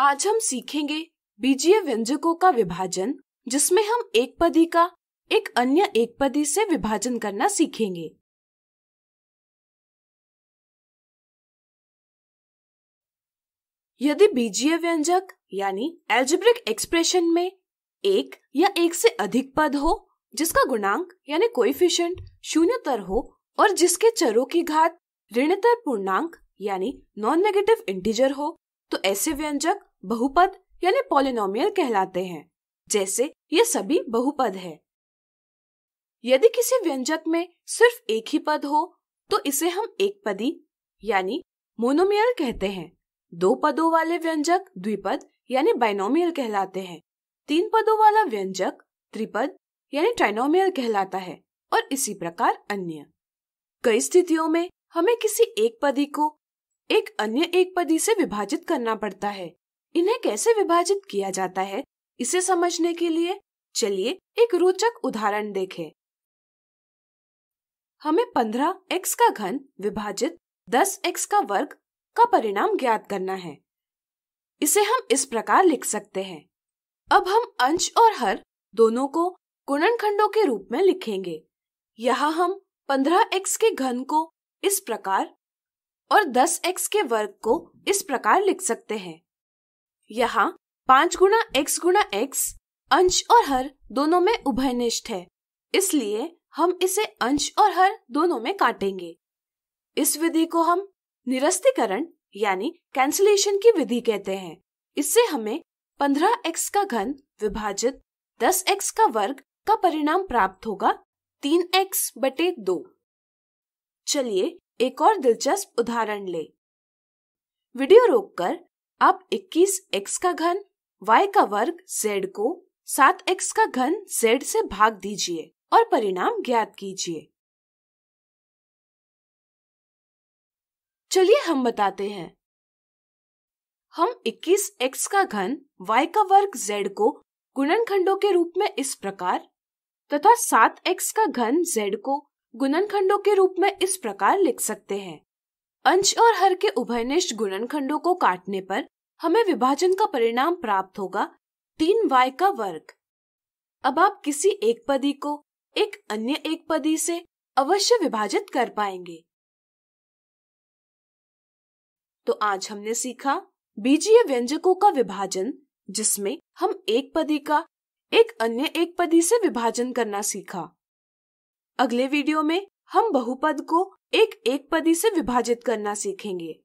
आज हम सीखेंगे बीजीय व्यंजकों का विभाजन जिसमें हम एक पदी का एक अन्य एक पदी से विभाजन करना सीखेंगे यदि बीजीय व्यंजक यानी एल्जिब्रिक एक्सप्रेशन में एक या एक से अधिक पद हो जिसका गुणांक यानी कोइफिशिएंट शून्यतर हो और जिसके चरों की घात ऋणतर पूर्णांक यानी नॉन नेगेटिव इंटीजर हो तो ऐसे व्यंजक बहुपद यानी पॉलिनोमियल कहलाते हैं जैसे ये सभी बहुपद है यदि किसी व्यंजक में सिर्फ एक ही पद हो तो इसे हम एक पदी यानी मोनोमियल कहते हैं दो पदों वाले व्यंजक द्विपद यानी बाइनोमियल कहलाते हैं तीन पदों वाला व्यंजक त्रिपद यानी ट्राइनोमियल कहलाता है और इसी प्रकार अन्य कई स्थितियों में हमें किसी एक पदी को एक अन्य एक पदी से विभाजित करना पड़ता है इन्हें कैसे विभाजित किया जाता है इसे समझने के लिए चलिए एक रोचक उदाहरण देखें हमें पंद्रह एक्स का घन विभाजित दस एक्स का वर्ग का परिणाम ज्ञात करना है इसे हम इस प्रकार लिख सकते हैं अब हम अंश और हर दोनों को गुणनखंडों के रूप में लिखेंगे यहाँ हम पंद्रह एक्स के घन को इस प्रकार और दस एक्स के वर्ग को इस प्रकार लिख सकते हैं यहाँ पांच गुणा एक्स गुणा एक्स अंश और हर दोनों में उभयनिष्ठ है इसलिए हम इसे अंश और हर दोनों में काटेंगे इस विधि को हम निरस्तीकरण यानी कैंसिलेशन की विधि कहते हैं इससे हमें पंद्रह एक्स का घन विभाजित दस एक्स का वर्ग का परिणाम प्राप्त होगा तीन एक्स बटे दो चलिए एक और दिलचस्प उदाहरण ले वीडियो रोककर अब 21x का घन y का वर्ग z को 7x का घन z से भाग दीजिए और परिणाम ज्ञात कीजिए चलिए हम बताते हैं हम 21x का घन y का वर्ग z को गुणनखंडों के रूप में इस प्रकार तथा 7x का घन z को गुणनखंडों के रूप में इस प्रकार लिख सकते हैं अंश और हर के उभयनिष्ठ गुणनखंडों को काटने पर हमें विभाजन का परिणाम प्राप्त होगा तीन वाई का वर्ग अब आप किसी एक पदी को एक अन्य एक पदी से अवश्य विभाजित कर पाएंगे तो आज हमने सीखा बीजीय व्यंजकों का विभाजन जिसमें हम एक पदी का एक अन्य एक पदी से विभाजन करना सीखा अगले वीडियो में हम बहुपद को एक एक पदी से विभाजित करना सीखेंगे